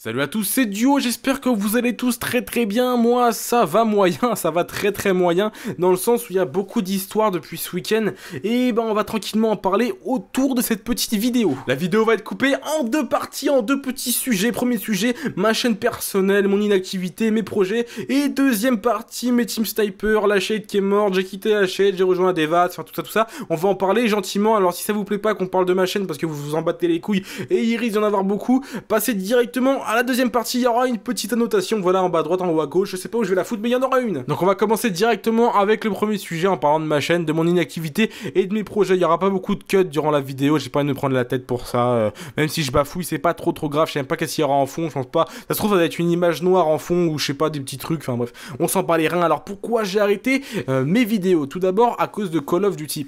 Salut à tous, c'est Duo, j'espère que vous allez tous très très bien, moi ça va moyen, ça va très très moyen, dans le sens où il y a beaucoup d'histoires depuis ce week-end, et ben on va tranquillement en parler autour de cette petite vidéo. La vidéo va être coupée en deux parties, en deux petits sujets, premier sujet, ma chaîne personnelle, mon inactivité, mes projets, et deuxième partie, mes team sniper, la shade qui est morte, j'ai quitté la shade, j'ai rejoint Devat, enfin tout ça tout ça, on va en parler gentiment, alors si ça vous plaît pas qu'on parle de ma chaîne parce que vous vous en battez les couilles, et il risque d'en avoir beaucoup, passez directement à la deuxième partie, il y aura une petite annotation, voilà, en bas à droite, en haut à gauche, je sais pas où je vais la foutre, mais il y en aura une. Donc on va commencer directement avec le premier sujet en parlant de ma chaîne, de mon inactivité et de mes projets. Il y aura pas beaucoup de cuts durant la vidéo, j'ai pas envie de me prendre la tête pour ça. Euh. même si je bafouille, c'est pas trop trop grave, je sais même pas qu'est-ce qu'il y aura en fond, je pense pas. Ça se trouve, ça va être une image noire en fond ou je sais pas, des petits trucs, enfin bref, on s'en parlait les Alors pourquoi j'ai arrêté euh, mes vidéos Tout d'abord à cause de Call of Duty.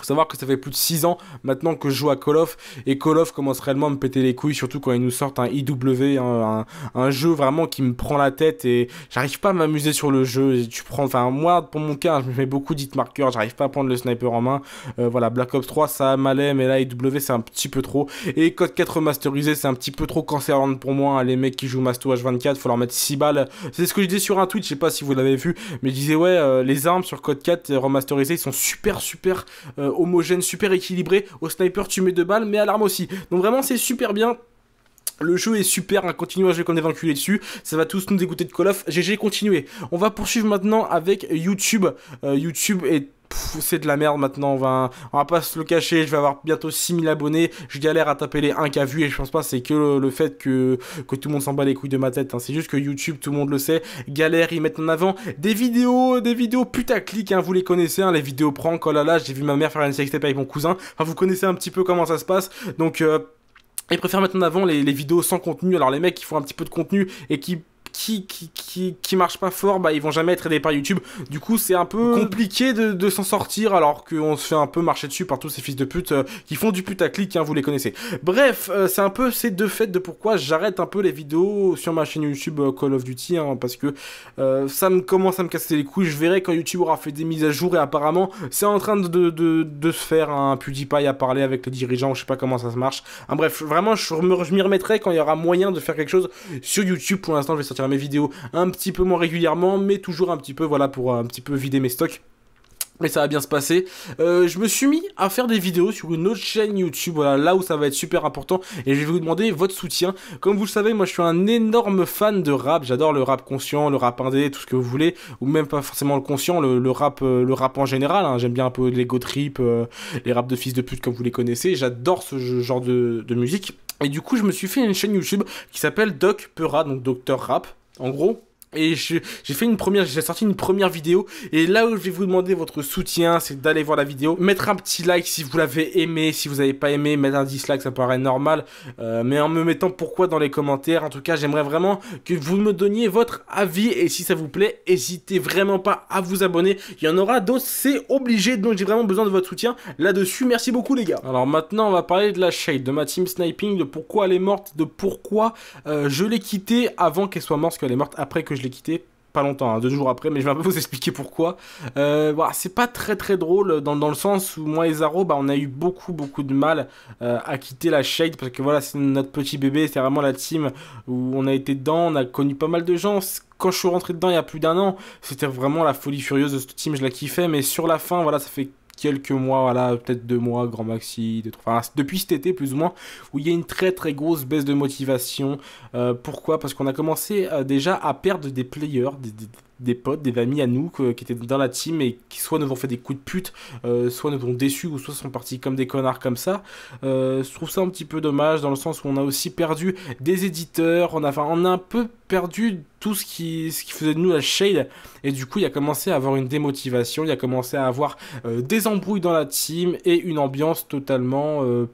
Faut savoir que ça fait plus de 6 ans maintenant que je joue à Call of et Call of commence réellement à me péter les couilles, surtout quand ils nous sortent un IW, un, jeu vraiment qui me prend la tête et j'arrive pas à m'amuser sur le jeu. tu prends, enfin moi pour mon cas, je me mets beaucoup d'hit j'arrive pas à prendre le sniper en main. Euh, voilà, Black Ops 3 ça m'allait, mais là IW c'est un petit peu trop. Et Code 4 remasterisé c'est un petit peu trop cancerant pour moi. Hein, les mecs qui jouent Masto H24, faut leur mettre 6 balles. C'est ce que je disais sur un tweet, je sais pas si vous l'avez vu, mais je disais ouais, euh, les armes sur Code 4 remasterisées ils sont super super euh, euh, homogène, super équilibré. Au sniper, tu mets deux balles, mais à l'arme aussi. Donc vraiment, c'est super bien. Le jeu est super, Continue, hein. continuez à jouer comme des vainculés dessus, ça va tous nous dégoûter de Call of. GG, continuez. On va poursuivre maintenant avec YouTube. Euh, YouTube est c'est de la merde maintenant, on va, on va pas se le cacher, je vais avoir bientôt 6000 abonnés, je galère à taper les 1 qu'a vu et je pense pas c'est que le, fait que, que tout le monde s'en bat les couilles de ma tête, hein. c'est juste que YouTube, tout le monde le sait, galère, ils mettent en avant des vidéos, des vidéos putaclic, hein, vous les connaissez, hein, les vidéos prank, oh là là, j'ai vu ma mère faire une sextape avec mon cousin, enfin vous connaissez un petit peu comment ça se passe, donc... Euh, ils préfèrent mettre en avant les, les, vidéos sans contenu. Alors les mecs qui font un petit peu de contenu et qui qui, qui, qui, marchent pas fort, bah, ils vont jamais être aidés par YouTube. Du coup, c'est un peu compliqué de, s'en sortir alors qu'on se fait un peu marcher dessus par tous ces fils de pute euh, qui font du putaclic, hein, vous les connaissez. Bref, euh, c'est un peu ces deux faits de pourquoi j'arrête un peu les vidéos sur ma chaîne YouTube euh, Call of Duty, hein, parce que ça me commence à me casser les couilles. Je verrai quand YouTube aura fait des mises à jour et apparemment, c'est en train de, se faire hein, un PewDiePie à parler avec les dirigeants, je sais pas comment ça se marche. Hein, bref, vraiment, je, je m'y remettrai quand il y aura moyen de faire quelque chose sur YouTube. Pour l'instant, je vais sortir mes vidéos un petit peu moins régulièrement, mais toujours un petit peu, voilà, pour euh, un petit peu vider mes stocks. Mais ça va bien se passer. Euh, je me suis mis à faire des vidéos sur une autre chaîne YouTube, voilà, là où ça va être super important. Et je vais vous demander votre soutien. Comme vous le savez, moi je suis un énorme fan de rap. J'adore le rap conscient, le rap indé, tout ce que vous voulez. Ou même pas forcément le conscient, le, rap euh, le rap en général. Hein. J'aime bien un peu les go trip, les raps de fils de pute comme vous les connaissez. J'adore ce genre de, de musique. Et du coup, je me suis fait une chaîne YouTube qui s'appelle Doc Peura, donc Docteur Rap, en gros. Et j'ai fait une première, j'ai sorti une première vidéo. Et là où je vais vous demander votre soutien, c'est d'aller voir la vidéo, mettre un petit like si vous l'avez aimé, si vous n'avez pas aimé, mettre un dislike, ça paraît normal. Euh, mais en me mettant pourquoi dans les commentaires. En tout cas, j'aimerais vraiment que vous me donniez votre avis. Et si ça vous plaît, n'hésitez vraiment pas à vous abonner. Il y en aura d'autres, c'est obligé. Donc j'ai vraiment besoin de votre soutien là-dessus. Merci beaucoup les gars. Alors maintenant, on va parler de la shade, de ma team sniping, de pourquoi elle est morte, de pourquoi euh, je l'ai quittée avant qu'elle soit morte, parce qu'elle est morte après que je je l'ai quitté pas longtemps, hein, deux jours après, mais je vais un peu vous expliquer pourquoi. Euh, voilà, c'est pas très très drôle dans, le sens où moi et Zaro, bah, on a eu beaucoup beaucoup de mal euh, à quitter la Shade parce que voilà, c'est notre petit bébé, c'est vraiment la team où on a été dedans, on a connu pas mal de gens. Quand je suis rentré dedans il y a plus d'un an, c'était vraiment la folie furieuse de cette team, je la kiffais, mais sur la fin, voilà, ça fait quelques mois, voilà, peut-être deux mois, grand maxi, deux, trois, enfin, depuis cet été plus ou moins, où il y a une très très grosse baisse de motivation. Euh, pourquoi Parce qu'on a commencé euh, déjà à perdre des players, des, des potes, des amis à nous qui étaient dans la team et qui soit nous ont fait des coups de pute, euh, soit nous ont déçus ou soit sont partis comme des connards comme ça. Euh, je trouve ça un petit peu dommage dans le sens où on a aussi perdu des éditeurs, on a, enfin, on a un peu perdu tout ce qui, ce qui faisait de nous la shade et du coup il y a commencé à avoir une démotivation, il y a commencé à avoir euh, des embrouilles dans la team et une ambiance totalement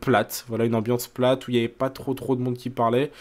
plate. Voilà une ambiance plate où il n'y avait pas trop trop de monde qui parlait.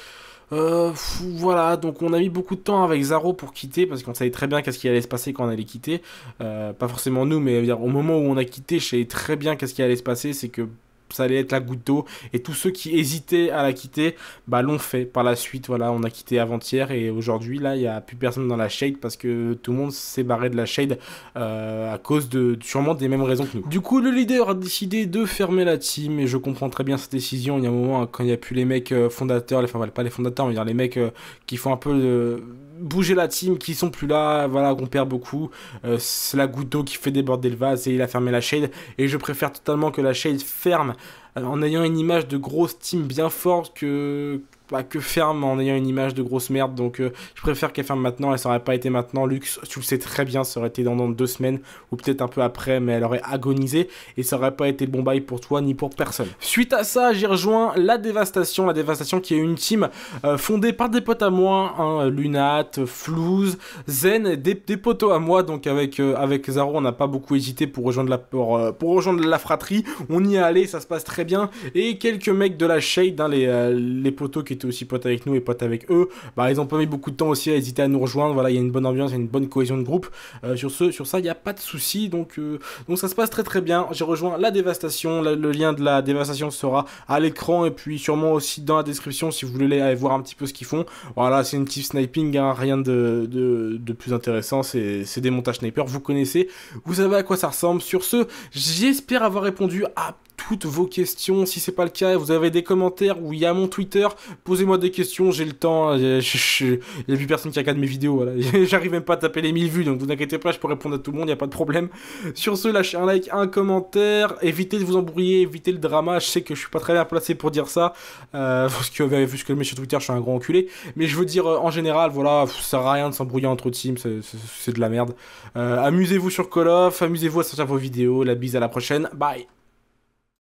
Euh, voilà, donc on a mis beaucoup de temps avec Zaro pour quitter, parce qu'on savait très bien qu'est-ce qui allait se passer quand on allait quitter. Euh, pas forcément nous, mais au moment où on a quitté, je savais très bien qu'est-ce qui allait se passer, c'est que ça allait être la goutte d'eau. Et tous ceux qui hésitaient à la quitter, bah, l'ont fait par la suite. Voilà, on a quitté avant-hier et aujourd'hui, là, il n'y a plus personne dans la shade parce que tout le monde s'est barré de la shade euh, à cause de sûrement des mêmes raisons que nous. Du coup, le leader a décidé de fermer la team et je comprends très bien cette décision. Il y a un moment, hein, quand il n'y a plus les mecs euh, fondateurs, les, enfin, pas les fondateurs, mais dire les mecs euh, qui font un peu bouger la team, qui sont plus là, voilà, on perd beaucoup. c'est la goutte d'eau qui fait déborder le vase et il a fermé la shade. Et je préfère totalement que la shade ferme en ayant une image de grosse team bien forte que, pas que ferme en ayant une image de grosse merde. Donc euh, je préfère qu'elle ferme maintenant. Elle aurait pas été maintenant. luxe tu le sais très bien, ça aurait été dans, dans deux semaines ou peut-être un peu après, mais elle aurait agonisé et ça aurait pas été le bon bail pour toi ni pour personne. Suite à ça, j'ai rejoint La Dévastation. La Dévastation qui est une team euh, fondée par des potes à moi, hein, Lunat, Flouze, Zen, des, des, potos à moi. Donc avec, euh, avec Zaro, on n'a pas beaucoup hésité pour rejoindre, la, pour, pour, rejoindre la fratrie. On y est allé, ça se passe très bien. Et quelques mecs de la Shade, hein, les, les potos qui aussi potes avec nous et potes avec eux, bah, ils ont pas mis beaucoup de temps aussi à hésiter à nous rejoindre. Voilà, il y a une bonne ambiance, il y a une bonne cohésion de groupe. Euh, sur, ce, sur ça, il n'y a pas de souci. Donc, euh, donc ça se passe très très bien. J'ai rejoint la dévastation. le lien de la dévastation sera à l'écran et puis sûrement aussi dans la description si vous voulez aller voir un petit peu ce qu'ils font. Voilà, c'est une petite sniping, hein. rien de, de, plus intéressant. C'est des montages sniper. Vous connaissez, vous savez à quoi ça ressemble. Sur ce, j'espère avoir répondu à toutes vos questions. Si c'est pas le cas, vous avez des commentaires ou il y a mon Twitter, posez-moi des questions, j'ai le temps. Euh, il n'y a plus personne qui regarde mes vidéos. J'arrive même pas à taper les 1000 vues, donc vous inquiétez pas, je peux répondre à tout le monde, il n'y a pas de problème. Sur ce, lâchez un like, un commentaire, évitez de vous embrouiller, évitez le drama. Je sais que je suis pas très bien placé pour dire ça, euh, parce que vous avez vu ce que je mets sur Twitter, je suis un grand enculé. Mais je veux dire, euh, en général, voilà, ça sert à rien de s'embrouiller entre teams, c'est de la merde. amusez-vous sur Call of, amusez-vous à sortir vos vidéos, la bise à la prochaine, bye